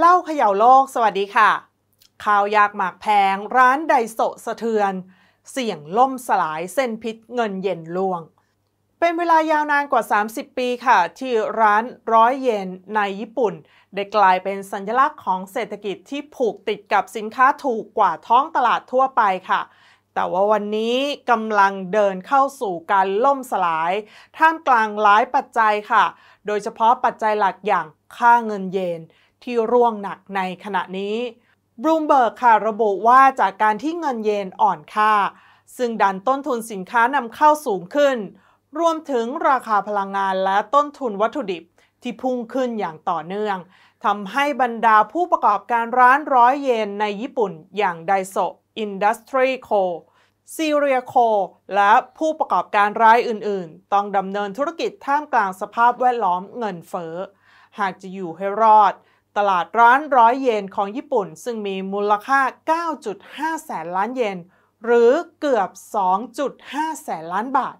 เล่าเขย่าโลกสวัสดีค่ะข่าวยากหมากแพง ร้านไดโซสะเทือน เสี่ยงล่มสลายเส้นพิษเงินเย็นล่วง เป็นเวลายาวนานกว่า 30 ปีค่ะ ที่ร้านร้อยเยนในญี่ปุ่นได้กลายเป็นสัญลักษณ์ของเศรษฐกิจที่ผูกติดกับสินค้าถูกกว่าท้องตลาดทั่วไปค่ะ แต่ว่าวันนี้กำลังเดินเข้าสู่การล่มสลาย ท่ามกลางหลายปัจจัยค่ะ โดยเฉพาะปัจจัยหลักอย่างค่าเงินเยนที่ร่วงหนักในขณะนี้ บลูมเบิร์กค่ะระบุว่าจากการที่เงินเยนอ่อนค่า ซึ่งดันต้นทุนสินค้านำเข้าสูงขึ้น รวมถึงราคาพลังงานและต้นทุนวัตถุดิบที่พุ่งขึ้นอย่างต่อเนื่อง ทำให้บรรดาผู้ประกอบการร้านร้อยเยนในญี่ปุ่น อย่างไดโซอินดัสทรีโคซีเรียโคและผู้ประกอบการรายอื่นๆ ต้องดำเนินธุรกิจท่ามกลางสภาพแวดล้อมเงินเฟ้อหากจะอยู่ให้รอดตลาดร้านร้อยเยนของญี่ปุ่น ซึ่งมีมูลค่า 9.5 แสนล้านเยน หรือเกือบ 2.5 แสนล้านบาท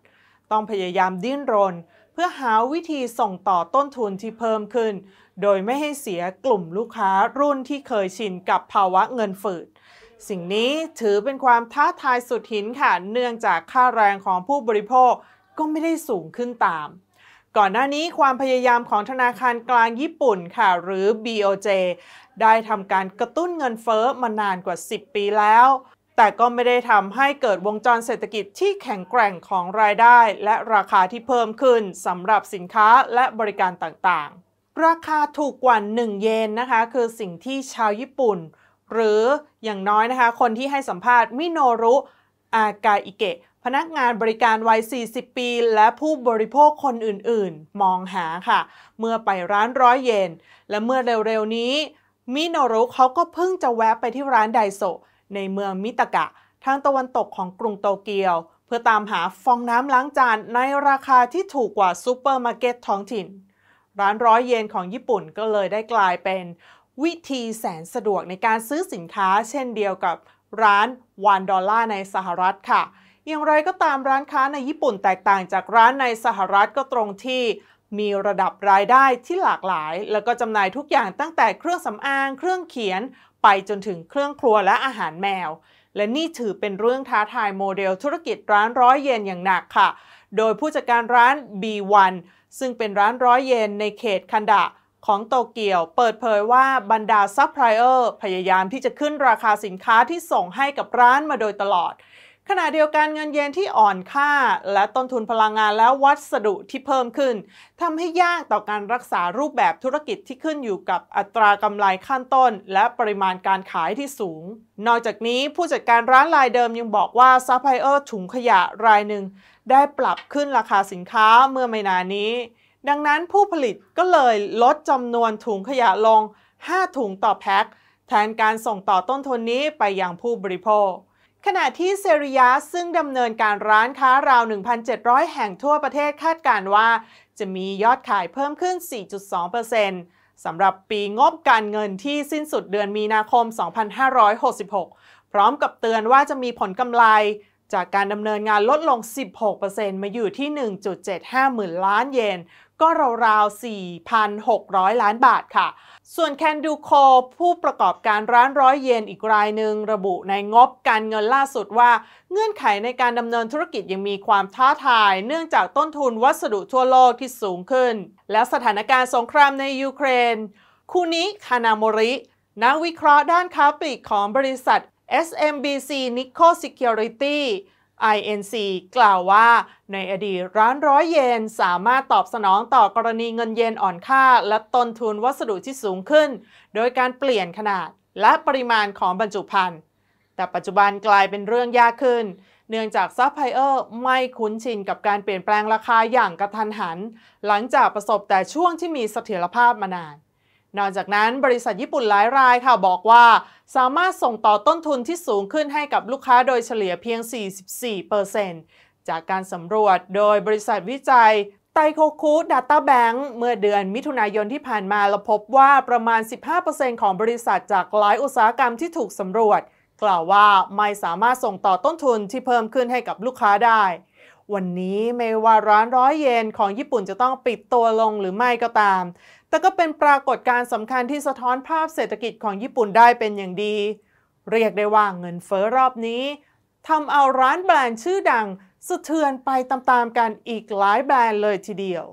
ต้องพยายามดิ้นรน เพื่อหาวิธีส่งต่อต้นทุนที่เพิ่มขึ้น โดยไม่ให้เสียกลุ่มลูกค้ารุ่นที่เคยชินกับภาวะเงินฝืดสิ่งนี้ถือเป็นความท้าทายสุดหินค่ะ เนื่องจากค่าแรงของผู้บริโภค ก็ไม่ได้สูงขึ้นตามก่อนหน้านี้ความพยายามของธนาคารกลางญี่ปุ่นค่ะหรือ BOJ ได้ทำการกระตุ้นเงินเฟอ้อมานานกว่า 10 ปีแล้ว แต่ก็ไม่ได้ทำให้เกิดวงจรเศรษฐกิจที่แข็งแกร่งของรายได้และราคาที่เพิ่มขึ้นสำหรับสินค้าและบริการต่างๆ ราคาถูกกว่า1เยนนะคะคือสิ่งที่ชาวญี่ปุ่น หรืออย่างน้อยนะคะคนที่ให้สัมภาษณ์มิโนรุ อากาอิเกะพนักงานบริการวัย40 ปี และผู้บริโภคคนอื่นๆ มองหาค่ะ เมื่อไปร้านร้อยเยน และเมื่อเร็ว ๆ นี้ มิโนรุเขาก็เพิ่งจะแวะไปที่ร้านไดโซในเมืองมิตะกะ ทางตะวันตกของกรุงโตเกียว เพื่อตามหาฟองน้ำล้างจานในราคาที่ถูกกว่าซูเปอร์มาร์เก็ตท้องถิ่น ร้านร้อยเยนของญี่ปุ่นก็เลยได้กลายเป็น วิธีแสนสะดวกในการซื้อสินค้า เช่นเดียวกับ ร้านวันดอลล่าในสหรัฐค่ะอย่างไรก็ตามร้านค้าในญี่ปุ่นแตกต่างจากร้านในสหรัฐก็ตรงที่ มีระดับรายได้ที่หลากหลาย แล้วก็จำหน่ายทุกอย่างตั้งแต่เครื่องสำอาง เครื่องเขียนไปจนถึงเครื่องครัวและอาหารแมว และนี่ถือเป็นเรื่องท้าทายโมเดลธุรกิจร้านร้อยเยนอย่างหนักค่ะ โดยผู้จัดการร้าน B1 ซึ่งเป็นร้านร้อยเยนในเขตคันดะของโตเกียว เปิดเผยว่าบรรดาซัพพลายเออร์พยายามที่จะขึ้นราคาสินค้าที่ส่งให้กับร้านมาโดยตลอดขณะเดียวกันเงินเยนที่อ่อนค่า และต้นทุนพลังงานและวัสดุที่เพิ่มขึ้นทำให้ยากต่อการรักษารูปแบบธุรกิจที่ขึ้นอยู่กับอัตรากำไรขั้นต้นและปริมาณการขายที่สูง นอกจากนี้ผู้จัดการร้านรายเดิมยังบอกว่าซัพพลายเออร์ถุงขยะรายหนึ่งได้ปรับขึ้นราคาสินค้าเมื่อไม่นานนี้ ดังนั้นผู้ผลิตก็เลยลดจำนวนถุงขยะลง 5 ถุงต่อแพ็ค แทนการส่งต่อต้นทุนนี้ไปยังผู้บริโภคขณะที่เซริยาซึ่งดำเนินการร้านค้าราว 1,700 แห่งทั่วประเทศคาดการว่า จะมียอดขายเพิ่มขึ้น 4.2%สำหรับปีงบการเงินที่สิ้นสุดเดือนมีนาคม 2566 พร้อมกับเตือนว่าจะมีผลกำไร จากการดำเนินงานลดลง 16%มาอยู่ที่ 1.75 หมื่นล้านเยนก็ราวๆ4,600 ล้านบาทค่ะ ส่วนแคนดูโคผู้ประกอบการร้านร้อยเยนอีกรายหนึ่งระบุในงบการเงินล่าสุดว่าเงื่อนไขในการดำเนินธุรกิจยังมีความท้าทายเนื่องจากต้นทุนวัสดุทั่วโลกที่สูงขึ้น และสถานการณ์สงครามในยูเครน คูนิคานามริ นักวิเคราะห์ด้านค้าปลีกของบริษัท SMBC n i k k o Security INC กล่าวว่าในอดีตร้านร้อยเยนสามารถตอบสนองต่อกรณีเงินเยนอ่อนค่า และต้นทุนวัสดุที่สูงขึ้น โดยการเปลี่ยนขนาดและปริมาณของบรรจุภัณฑ์แต่ปัจจุบันกลายเป็นเรื่องยากขึ้น เนื่องจากซัพพลายเออร์ไม่คุ้นชินกับการเปลี่ยนแปลงราคาอย่างกระทันหัน หลังจากประสบแต่ช่วงที่มีเสถียรภาพมานานนอกจากนั้นบริษัทญี่ปุ่นหลายรายค่ะบอกว่า สามารถส่งต่อต้นทุนที่สูงขึ้นให้กับลูกค้าโดยเฉลี่ยเพียง 44%จากการสำรวจโดยบริษัทวิจัยไตโคคูดัตต้าแบงค์ เมื่อเดือนมิถุนายนที่ผ่านมาเราพบว่าประมาณ 15%ของบริษัทจากหลายอุตสาหกรรมที่ถูกสำรวจ กล่าวว่าไม่สามารถส่งต่อต้นทุนที่เพิ่มขึ้นให้กับลูกค้าได้ วันนี้ไม่ว่าร้านร้อยเยนของญี่ปุ่นจะต้องปิดตัวลงหรือไม่ก็ตามแต่ก็เป็นปรากฏการณ์สำคัญที่สะท้อนภาพเศรษฐกิจของญี่ปุ่นได้เป็นอย่างดี เรียกได้ว่าเงินเฟ้อรอบนี้ทำเอาร้านแบรนด์ชื่อดังสะเทือนไปตามๆกันอีกหลายแบรนด์เลยทีเดียว